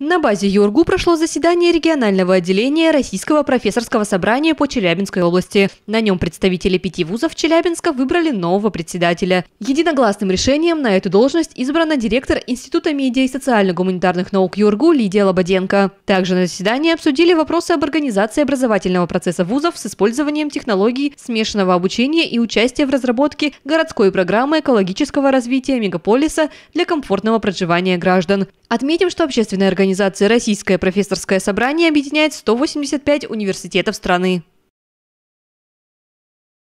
На базе ЮРГУ прошло заседание регионального отделения Российского профессорского собрания по Челябинской области. На нем представители пяти вузов Челябинска выбрали нового председателя. Единогласным решением на эту должность избрана директор Института медиа и социально-гуманитарных наук ЮРГУ Лидия Лободенко. Также на заседании обсудили вопросы об организации образовательного процесса вузов с использованием технологий смешанного обучения и участия в разработке городской программы экологического развития мегаполиса для комфортного проживания граждан. Отметим, что общественная организация «Российское профессорское собрание» объединяет 185 университетов страны.